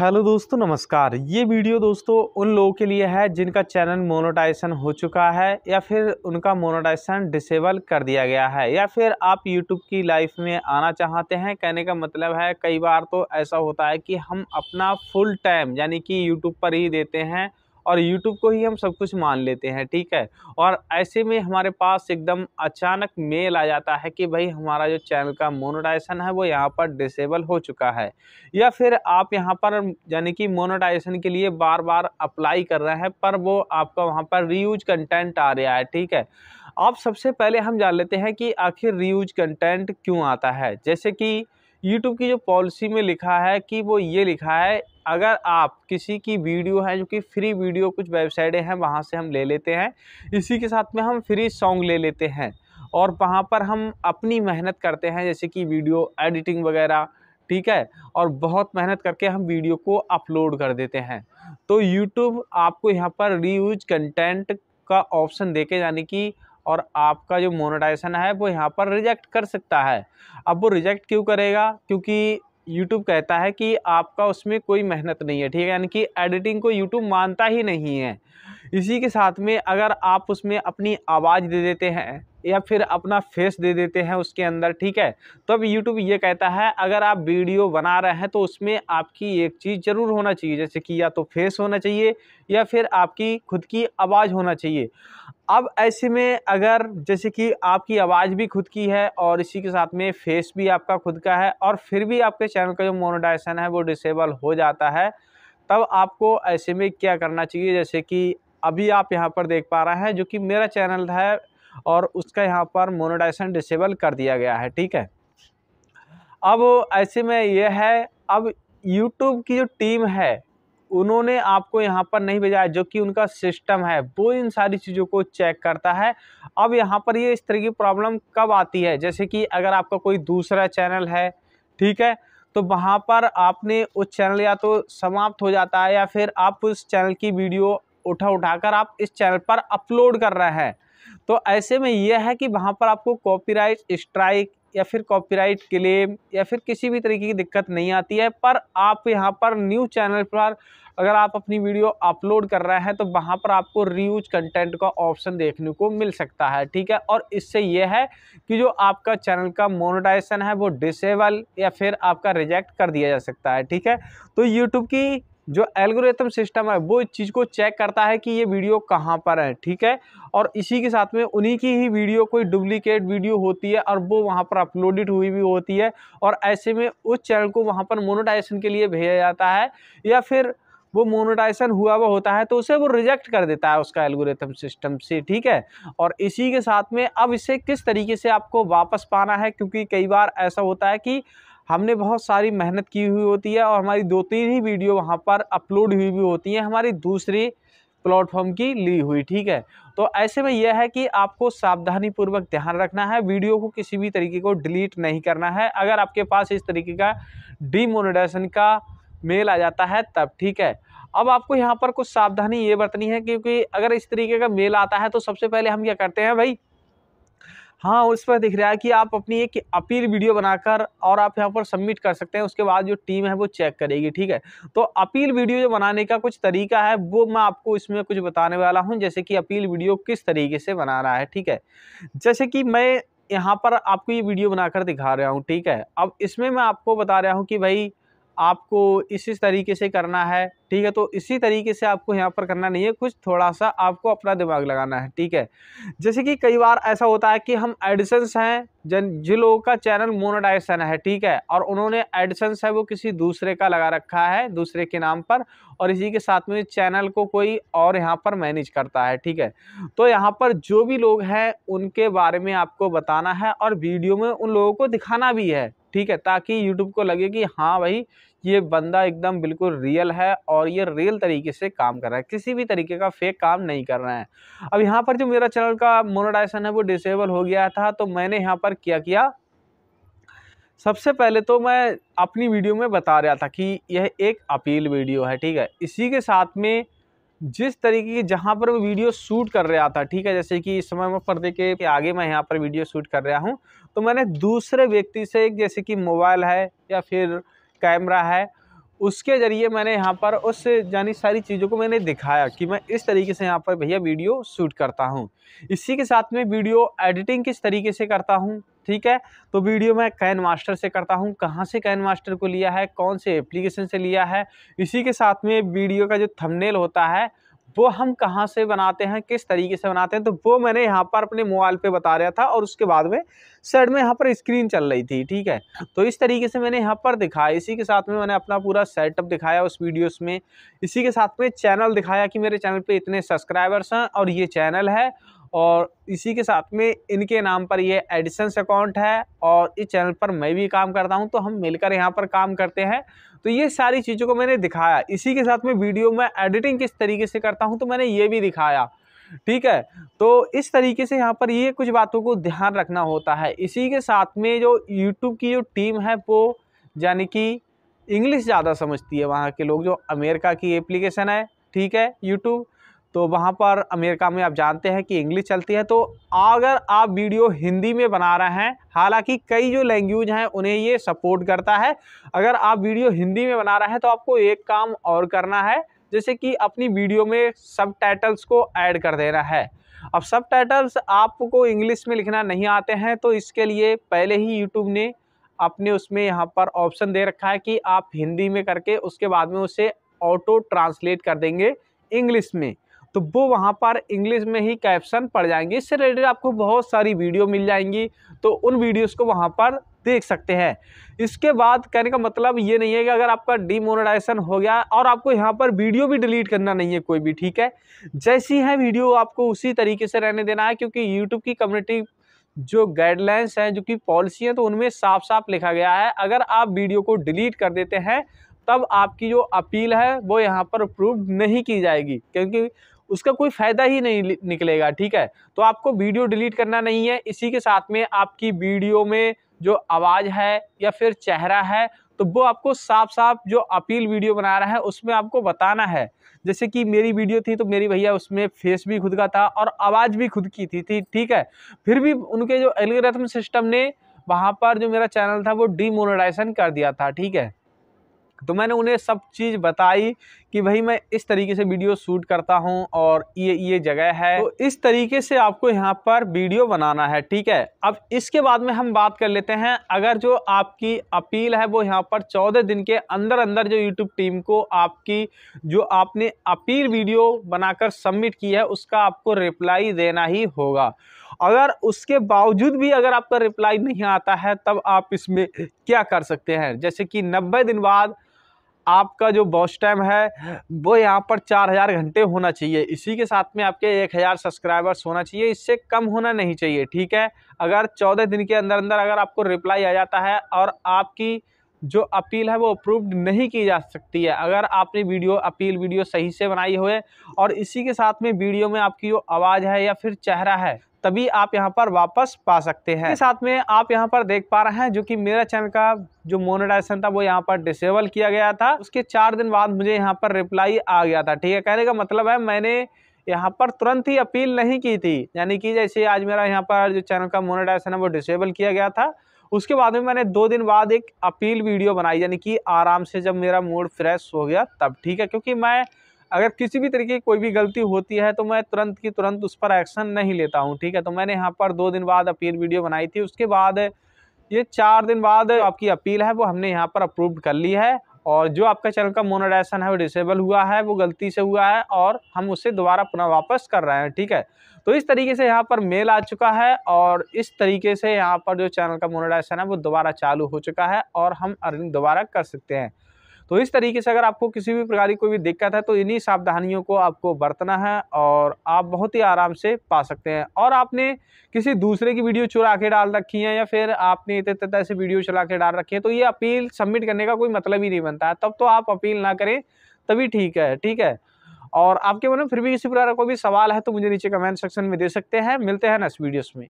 hello दोस्तों नमस्कार ये वीडियो दोस्तों उन लोगों के लिए है जिनका चैनल मोनोटाइजेशन हो चुका है या फिर उनका मोनोटाइजेशन डिसेबल कर दिया गया है या फिर आप यूट्यूब की लाइफ में आना चाहते हैं कहने का मतलब है कई बार तो ऐसा होता है कि हम अपना फुल टाइम यानी कि यूट्यूब पर ही देते हैं और यूट्यूब को ही हम सब कुछ मान लेते हैं ठीक है और ऐसे में हमारे पास एकदम अचानक मेल आ जाता है कि भाई हमारा जो चैनल का मोनोटाइजेशन है वो यहाँ पर डिसेबल हो चुका है या फिर आप यहाँ पर यानी कि मोनोटाइजेशन के लिए बार बार अप्लाई कर रहे हैं पर वो आपका वहाँ पर रीयूज कंटेंट आ रहा है ठीक है आप सबसे पहले हम जान लेते हैं कि आखिर रीयूज कंटेंट क्यों आता है जैसे कि यूट्यूब की जो पॉलिसी में लिखा है कि वो ये लिखा है अगर आप किसी की वीडियो है जो कि फ्री वीडियो कुछ वेबसाइटें हैं वहाँ से हम ले लेते हैं इसी के साथ में हम फ्री सॉन्ग ले लेते हैं और वहाँ पर हम अपनी मेहनत करते हैं जैसे कि वीडियो एडिटिंग वगैरह ठीक है और बहुत मेहनत करके हम वीडियो को अपलोड कर देते हैं तो यूट्यूब आपको यहाँ पर रीयूज कंटेंट का ऑप्शन देके यानी कि और आपका जो मोनेटाइजेशन है वो यहाँ पर रिजेक्ट कर सकता है अब वो रिजेक्ट क्यों करेगा क्योंकि यूट्यूब कहता है कि आपका उसमें कोई मेहनत नहीं है ठीक है यानी कि एडिटिंग को यूट्यूब मानता ही नहीं है इसी के साथ में अगर आप उसमें अपनी आवाज़ दे देते हैं या फिर अपना फेस दे देते हैं उसके अंदर ठीक है तो अब यूट्यूब ये कहता है अगर आप वीडियो बना रहे हैं तो उसमें आपकी एक चीज़ ज़रूर होना चाहिए जैसे कि या तो फेस होना चाहिए या फिर आपकी खुद की आवाज़ होना चाहिए अब ऐसे में अगर जैसे कि आपकी आवाज़ भी खुद की है और इसी के साथ में फेस भी आपका खुद का है और फिर भी आपके चैनल का जो मोनोटाइजेशन है वो डिसेबल हो जाता है तब आपको ऐसे में क्या करना चाहिए जैसे कि अभी आप यहाँ पर देख पा रहे हैं जो कि मेरा चैनल है और उसका यहाँ पर मोनोडाइसन डिसेबल कर दिया गया है ठीक है अब ऐसे में यह है अब यूट्यूब की जो टीम है उन्होंने आपको यहाँ पर नहीं भेजा है जो कि उनका सिस्टम है वो इन सारी चीज़ों को चेक करता है अब यहाँ पर ये इस तरह की प्रॉब्लम कब आती है जैसे कि अगर आपका कोई दूसरा चैनल है ठीक है तो वहाँ पर आपने उस चैनल या तो समाप्त हो जाता है या फिर आप उस चैनल की वीडियो उठा उठाकर आप इस चैनल पर अपलोड कर रहे हैं तो ऐसे में यह है कि वहाँ पर आपको कॉपीराइट स्ट्राइक या फिर कॉपीराइट क्लेम या फिर किसी भी तरीके की दिक्कत नहीं आती है पर आप यहाँ पर न्यू चैनल पर अगर आप अपनी वीडियो अपलोड कर रहे हैं तो वहाँ पर आपको रीयूज कंटेंट का ऑप्शन देखने को मिल सकता है ठीक है और इससे यह है कि जो आपका चैनल का मोनेटाइजेशन है वो डिसेबल या फिर आपका रिजेक्ट कर दिया जा सकता है ठीक है तो यूट्यूब की जो एल्गोरिथम सिस्टम है वो इस चीज़ को चेक करता है कि ये वीडियो कहाँ पर है ठीक है और इसी के साथ में उन्हीं की ही वीडियो कोई डुप्लीकेट वीडियो होती है और वो वहाँ पर अपलोडेड हुई भी होती है और ऐसे में उस चैनल को वहाँ पर मोनोटाइजेशन के लिए भेजा जाता है या फिर वो मोनोटाइजेशन हुआ हुआ होता है तो उसे वो रिजेक्ट कर देता है उसका एल्गोरिथम सिस्टम से ठीक है और इसी के साथ में अब इसे किस तरीके से आपको वापस पाना है क्योंकि कई बार ऐसा होता है कि हमने बहुत सारी मेहनत की हुई होती है और हमारी दो तीन ही वीडियो वहाँ पर अपलोड हुई भी होती हैं हमारी दूसरी प्लेटफॉर्म की ली हुई ठीक है तो ऐसे में यह है कि आपको सावधानी पूर्वक ध्यान रखना है वीडियो को किसी भी तरीके को डिलीट नहीं करना है अगर आपके पास इस तरीके का डीमोनेटाइजेशन का मेल आ जाता है तब ठीक है अब आपको यहाँ पर कुछ सावधानी ये बरतनी है क्योंकि अगर इस तरीके का मेल आता है तो सबसे पहले हम क्या करते हैं भाई हाँ उस पर दिख रहा है कि आप अपनी एक अपील वीडियो बनाकर और आप यहाँ पर सबमिट कर सकते हैं उसके बाद जो टीम है वो चेक करेगी ठीक है तो अपील वीडियो जो बनाने का कुछ तरीका है वो मैं आपको इसमें कुछ बताने वाला हूँ जैसे कि अपील वीडियो किस तरीके से बनाना है ठीक है जैसे कि मैं यहाँ पर आपको ये वीडियो बनाकर दिखा रहा हूँ ठीक है अब इसमें मैं आपको बता रहा हूँ कि भाई आपको इस इस तरीके से करना है ठीक है तो इसी तरीके से आपको यहाँ पर करना नहीं है कुछ थोड़ा सा आपको अपना दिमाग लगाना है ठीक है जैसे कि कई बार ऐसा होता है कि हम एडिसन्स हैं जन जिन लोगों का चैनल मोनोडाइसन है ठीक है और उन्होंने एडिसन्स है वो किसी दूसरे का लगा रखा है दूसरे के नाम पर और इसी के साथ में चैनल को कोई और यहाँ पर मैनेज करता है ठीक है तो यहाँ पर जो भी लोग हैं उनके बारे में आपको बताना है और वीडियो में उन लोगों को दिखाना भी है ठीक है ताकि यूट्यूब को लगे कि हाँ भाई ये बंदा एकदम बिल्कुल रियल है और ये रियल तरीके से काम कर रहा है किसी भी तरीके का फेक काम नहीं कर रहा है अब यहाँ पर जो मेरा चैनल का मोनोडाइसन है वो डिसेबल हो गया था तो मैंने यहाँ पर क्या किया सबसे पहले तो मैं अपनी वीडियो में बता रहा था कि यह एक अपील वीडियो है ठीक है इसी के साथ में जिस तरीके की जहाँ पर मैं वीडियो शूट कर रहा था ठीक है जैसे कि इस समय मैं पर्दे के आगे मैं यहाँ पर वीडियो शूट कर रहा हूँ तो मैंने दूसरे व्यक्ति से जैसे कि मोबाइल है या फिर कैमरा है उसके ज़रिए मैंने यहाँ पर उस यानी सारी चीज़ों को मैंने दिखाया कि मैं इस तरीके से यहाँ पर भैया वीडियो शूट करता हूँ इसी के साथ में वीडियो एडिटिंग किस तरीके से करता हूँ ठीक है तो वीडियो मैं कैन मास्टर से करता हूँ कहाँ से कैन मास्टर को लिया है कौन से एप्लीकेशन से लिया है इसी के साथ में वीडियो का जो थंबनेल होता है वो हम कहाँ से बनाते हैं किस तरीके से बनाते हैं तो वो मैंने यहाँ पर अपने मोबाइल पे बता रहा था और उसके बाद में साइड में यहाँ पर स्क्रीन चल रही थी ठीक है तो इस तरीके से मैंने यहाँ पर दिखाया इसी के साथ में मैंने अपना पूरा सेटअप दिखाया उस वीडियोस में इसी के साथ में चैनल दिखाया कि मेरे चैनल पर इतने सब्सक्राइबर्स हैं और ये चैनल है और इसी के साथ में इनके नाम पर ये एडिसन्स अकाउंट है और इस चैनल पर मैं भी काम करता हूँ तो हम मिलकर यहाँ पर काम करते हैं तो ये सारी चीज़ों को मैंने दिखाया इसी के साथ में वीडियो में एडिटिंग किस तरीके से करता हूँ तो मैंने ये भी दिखाया ठीक है तो इस तरीके से यहाँ पर ये कुछ बातों को ध्यान रखना होता है इसी के साथ में जो यूट्यूब की जो टीम है वो यानी कि इंग्लिश ज़्यादा समझती है वहाँ के लोग जो अमेरिका की एप्लीकेशन है ठीक है यूट्यूब तो वहाँ पर अमेरिका में आप जानते हैं कि इंग्लिश चलती है तो अगर आप वीडियो हिंदी में बना रहे हैं हालांकि कई जो लैंग्वेज हैं उन्हें ये सपोर्ट करता है अगर आप वीडियो हिंदी में बना रहे हैं तो आपको एक काम और करना है जैसे कि अपनी वीडियो में सब को ऐड कर देना है अब सब आपको इंग्लिश में लिखना नहीं आते हैं तो इसके लिए पहले ही यूट्यूब ने अपने उसमें यहाँ पर ऑप्शन दे रखा है कि आप हिंदी में करके उसके बाद में उसे ऑटो ट्रांसलेट कर देंगे इंग्लिश में तो वो वहाँ पर इंग्लिश में ही कैप्शन पड़ जाएंगे इससे रिलेटेड आपको बहुत सारी वीडियो मिल जाएंगी तो उन वीडियोस को वहाँ पर देख सकते हैं इसके बाद कहने का मतलब ये नहीं है कि अगर आपका डीमोनेटाइजेशन हो गया और आपको यहाँ पर वीडियो भी डिलीट करना नहीं है कोई भी ठीक है जैसी है वीडियो आपको उसी तरीके से रहने देना है क्योंकि यूट्यूब की कम्युनिटी जो गाइडलाइंस हैं जो कि पॉलिसी हैं तो उनमें साफ साफ लिखा गया है अगर आप वीडियो को डिलीट कर देते हैं तब आपकी जो अपील है वो यहाँ पर अप्रूव नहीं की जाएगी क्योंकि उसका कोई फ़ायदा ही नहीं निकलेगा ठीक है तो आपको वीडियो डिलीट करना नहीं है इसी के साथ में आपकी वीडियो में जो आवाज़ है या फिर चेहरा है तो वो आपको साफ साफ जो अपील वीडियो बना रहा है उसमें आपको बताना है जैसे कि मेरी वीडियो थी तो मेरी भैया उसमें फेस भी खुद का था और आवाज़ भी खुद की थी थी ठीक है फिर भी उनके जो एल्गोरिथम सिस्टम ने वहाँ पर जो मेरा चैनल था वो डीमोनेटाइजेशन कर दिया था ठीक है तो मैंने उन्हें सब चीज़ बताई कि भाई मैं इस तरीके से वीडियो शूट करता हूँ और ये ये जगह है तो इस तरीके से आपको यहाँ पर वीडियो बनाना है ठीक है अब इसके बाद में हम बात कर लेते हैं अगर जो आपकी अपील है वो यहाँ पर चौदह दिन के अंदर अंदर जो यूट्यूब टीम को आपकी जो आपने अपील वीडियो बनाकर सबमिट की है उसका आपको रिप्लाई देना ही होगा अगर उसके बावजूद भी अगर आपका रिप्लाई नहीं आता है तब आप इसमें क्या कर सकते हैं जैसे कि नब्बे दिन बाद आपका जो बॉस टाइम है वो यहाँ पर चार हज़ार घंटे होना चाहिए इसी के साथ में आपके एक हज़ार सब्सक्राइबर्स होना चाहिए इससे कम होना नहीं चाहिए ठीक है अगर चौदह दिन के अंदर अंदर अगर आपको रिप्लाई आ जाता है और आपकी जो अपील है वो अप्रूव्ड नहीं की जा सकती है अगर आपने वीडियो अपील वीडियो सही से बनाई हुए और इसी के साथ में वीडियो में आपकी जो आवाज़ है या फिर चेहरा है तभी आप यहाँ पर वापस पा सकते हैं साथ में आप यहाँ पर देख पा रहे हैं जो कि मेरा चैनल का जो मोनेटाइजेशन था वो यहाँ पर डिसेबल किया गया था उसके चार दिन बाद मुझे यहाँ पर रिप्लाई आ गया था ठीक है कहने का मतलब है मैंने यहाँ पर तुरंत ही अपील नहीं की थी यानी कि जैसे आज मेरा यहाँ पर जो चैनल का मोनेटाइजेशन है वो डिसेबल किया गया था उसके बाद में मैंने दो दिन बाद एक अपील वीडियो बनाई यानी कि आराम से जब मेरा मूड फ्रेश हो गया तब ठीक है क्योंकि मैं अगर किसी भी तरीके की कोई भी गलती होती है तो मैं तुरंत की तुरंत उस पर एक्शन नहीं लेता हूँ ठीक है तो मैंने यहाँ पर दो दिन बाद अपील वीडियो बनाई थी उसके बाद ये चार दिन बाद आपकी अपील है वो हमने यहाँ पर अप्रूव कर ली है और जो आपका चैनल का मोनोडाइसन है वो डिसेबल हुआ है वो गलती से हुआ है और हम उसे दोबारा पुनः वापस कर रहे हैं ठीक है तो इस तरीके से यहाँ पर मेल आ चुका है और इस तरीके से यहाँ पर जो चैनल का मोनोडाइसन है वो दोबारा चालू हो चुका है और हम अर्निंग दोबारा कर सकते हैं तो इस तरीके से अगर आपको किसी भी प्रकार की कोई भी दिक्कत है तो इन्हीं सावधानियों को आपको बरतना है और आप बहुत ही आराम से पा सकते हैं और आपने किसी दूसरे की वीडियो चुरा के डाल रखी है या फिर आपने इतने तरह से वीडियो चला के डाल रखी है तो ये अपील सबमिट करने का कोई मतलब ही नहीं बनता है तब तो आप अपील ना करें तभी ठीक है ठीक है और आपके मन में फिर भी किसी प्रकार का कोई भी सवाल है तो मुझे नीचे कमेंट सेक्शन में दे सकते हैं मिलते हैं नेक्स्ट वीडियोस में